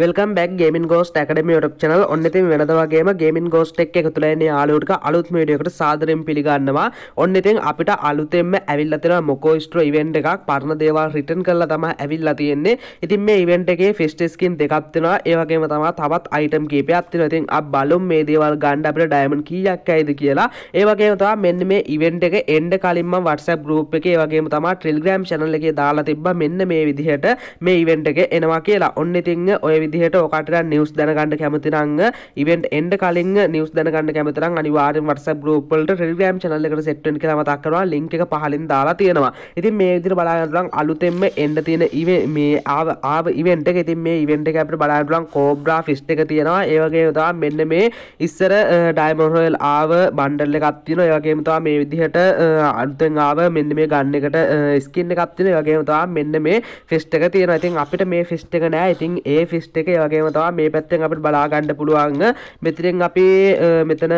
Welcome back gaming ghost academy ොරක් channel ඔන්නතින් වෙනදවගේ ගේමින් ගෝස්ට එක් තුළන යාලුටක අලුත් මඩියකට සාදරෙන් පිළිගන්නවා ඔන්නතින් අපිට අලුතෙම ඇවිල්ලතින මොකෝස්ට්‍ර ඉවෙන්ට් එකක් පරණ දේවල් රිටන් කරල තම ඇවිල්ලා තියෙන්නේ ඉතින් මේ ඉවෙන්ට් එකේ ෆිස්ටස්කින් දෙකක්තිෙනවා ඒවගේම තමා තවත් අයිටම් කීපය අත්තිනතින් අ බලුම් මේ දේවල් ගණ්ඩ අපට ඩයිමන් කීයක් ඇයිද කියලා ඒවගේ තවා මෙන්න මේ ඉවෙන්ට් එක එන්ඩ කලින්ම වටස ගරුප් එක ඒවගේ තම ට්‍රිල්ග්‍රම් චනල එක දාලා තිබ මෙන්න මේ විදිහට මේ ඉවෙන්ට් එක එනවා කියලා ඔන්න ඉතිං ඔය විදිහට ඔකට නිවස් දැනගන්න කැමතිනං ඉවෙන්ට එන්ඩ කලින් නිවස් දැනගන්න කැමතරන් අනිවාර වටස ගරෝපලට ටෙලිග්‍රම් චනල්ලකට සෙට්ටන් කියලා මතක්කරවා ලිංක එක පහලින් දාලා තියෙනවා ඉතින් මේ විදිර බලාගරන් අලුතෙම එන්ඩ තියෙන ඉව මේ ආව ආව ඉවෙන්ට ඉතින් මේ ඉවෙන්ට අපට බලාගරන් කෝබ්‍රා ෆිස්ට එක තියෙනවා ඒවගේ තා මෙන්න මේ ඉස්සර ඩයිමොහල් ආව බණ්ඩල්ල එකත්තින ඒවගේමතා මේ විදිහට අර්තෙන් ආව මෙන්න මේ ගන්න එකට ස්කින්න එකත්තින වගේමතා මෙන්න මේ ෆිස්ට එක තියෙන ඉතින් අපිට මේ ෆිස්ට එක නෑ ඉතින් ඒ ෆිස්ට එක වගේම තවා මේ පැත්තෙන් අපට බලාගණ්ඩ පුළුවන්ග මෙතිරෙන් අපි මෙතන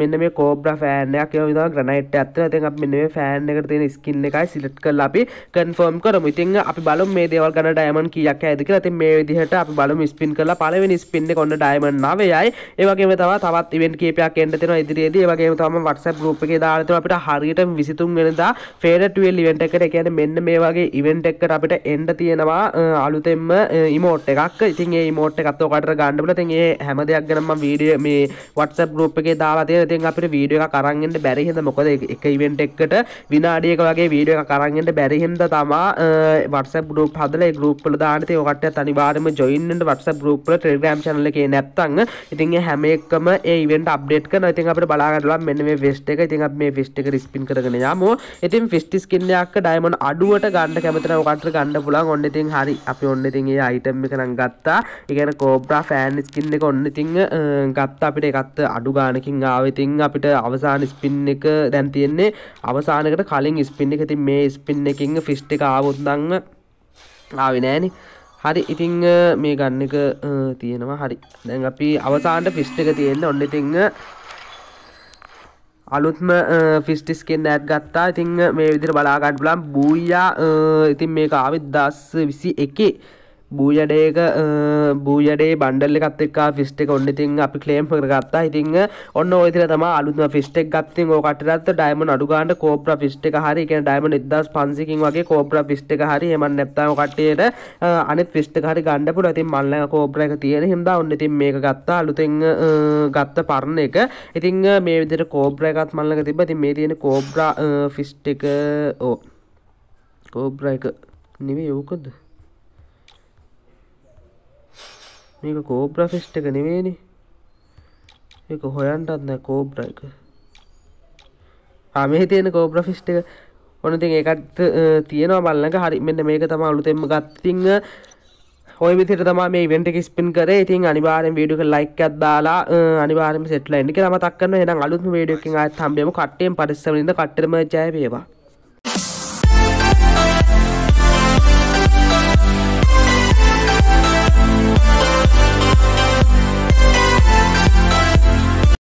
මෙන්න මේ කෝබ්‍ර ෆෑන්යක් යව ග්‍රනයිට් ඇත්තන ඇති අප මෙ ෆෑන් එකට තියෙන ස්කින්න එකයි සිලට් කල් අපි කන්ෆර්ම් කරම ඉතින් අපි බලු මේ දේවල් ගන ඩයමන් කියක් ඇතික ඇති මේ විදිහට අපි බලම ස්පින් කලා පලවෙනි ස්පින්න කොන්න ඩයිමන් නාවයයි ඒවගේ තව තවත් ඉවෙන් කේපයක් එන්න තින ඉදිරියේදී වගේ තම වටස ගරුප් එක දානතු අපට හරියට විසිතුන් වෙනදා ෆේඩටුවල් ඉවෙන්ට එකට කියන මෙන්න මේ වගේ ඉවෙන්ට එක්කට අපිට එන්ඩ තියෙනවා අලුතෙම ඉමෝට් එකක් ඉතින් මේ මෝට් එකත් ඔකට ගන්න බල තින් ඒ හැම දෙයක් ගැන මම වීඩියෝ මේ WhatsApp group එකේ දාලා තියෙන ඉතින් අපිට වීඩියෝ එකක් අරන් එන්න බැරි හින්දා මොකද එක ඉවෙන්ට් එකකට විනාඩි එක වගේ වීඩියෝ එකක් අරන් එන්න බැරි හින්දා තමයි WhatsApp group හදලා ඒ group වල දාන්න ඉතින් ඔකට අනිවාර්යයෙන්ම join වෙන්න WhatsApp group වල Telegram channel එකේ නැත්තම් ඉතින් ඒ හැම එකම ඒ ඉවෙන්ට් අප්ඩේට් කරන ඉතින් අපිට බලා ගන්නවා මෙන්න මේ වෙස්ට් එක ඉතින් අපි මේ වෙස්ට් එක රිස්පින් කරගෙන යමු ඉතින් ෆිස්ටි ස්කින් එකක් ඩයමන්ඩ් අඩුවට ගන්න කැමතින ඔකට ගන්න පුළුවන් ඔන්න ඉතින් හරි අපි ඔන්න ඉතින් ඒ අයිටම් එක නම් ගත්තා කියලා ඉගැන කෝබ්‍රා ෆෑන් ස්කින් එක ඔන්න ඉතිං ගත්ත අපිට එකත් අඩු ගානකින් ආවතින් අපිට අවසාන ස්පින් එක දැන් තියෙන්නේ අවසානකට කලින් ස්පින් එක තින් මේ ස්පින් එකින් ෆිස්්ට එක ආවොත්දං ආවි නෑනේ හරි ඉතිං මේ ගන්න එක තියෙනවා හරි දැන් අපි අවසාන්ට ෆිස්්ට එක තියෙන්න ඔන්න ඉතිං අලුත්ම ෆිස්ටිස් කෙන් ඇත් ගත්තා ඉතිං මේ විදිර බලාගඩ් බලම් බූයා ඉතින් මේ ආවිත් දස් විසි එකේ බූජඩේක බූජඩේ බන්ඩල්ල එකත්තක්කා ෆිස්ටක ඔන්න ඉතින් අපි කලේම් කරගත්තා ඉතිං ඔන්න ඔතිර තම අලුත්ම ෆිස්ටෙක් ගත්තින් ඕකටත් ඩයිම අඩුගාන්ට කෝප්‍ර ෆිස්ටක හරි කියෙන ඩයිම නිදස් පන්සිකින් වගේ කෝප්‍ර ෆිස්ටක හරි එම නැත්තම කට්ටියට අනිත් ෆිස්ට හරි ගණඩ පුල ඉතින් මල්ල කෝප්‍ර එක තියෙන හිද ඔන්න ඉතින් මේක ගත්තා අලුතෙන් ගත්ත පරණ එක ඉතිං මේ විදිර කෝප්‍ර එකත් මල්ලක තිබ ති මේ තියෙන කෝප්‍ර ෆිස්ට එක ඕ කෝප්‍ර එක නෙවේ යෝකද මේක කෝබ්‍ර ෆිස්ට එක නෙමේනේ එක හොයන්ටත්න කෝබ්‍ර එක අමේ තියෙන කෝබ්‍ර ෆිස්ට එක ඔනති ඒකත් තියෙනවා බල්ලක හරි මෙන්න මේක තම අලුතෙම ගත්තිංහ ඔය විදිහට තමයි මේ ඉවෙන්ට් එක ස්පින් කරේ. ඉතින් අනිවාර්යෙන් වීඩියෝ එක ලයික් එකක් දාලා අනිවාර්යෙන්ම සෙට්ලා එන්න කියලා මතක් කරනවා. එහෙනම් අලුත්ම වීඩියෝ එකකින් ආයෙත් හම්බෙමු. කට්ටියන් පරිස්සමෙන් ඉන්න කට්ටියම ජය වේවා.